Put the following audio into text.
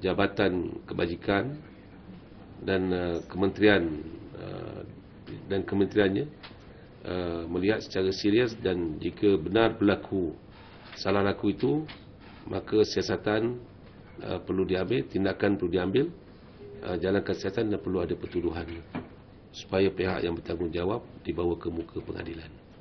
Jabatan Kebajikan dan uh, kementerian uh, dan kementeriannya uh, melihat secara serius dan jika benar berlaku salah laku itu maka siasatan perlu diambil tindakan perlu diambil jalan kesihatan dan perlu ada pertuduhan supaya pihak yang bertanggungjawab dibawa ke muka pengadilan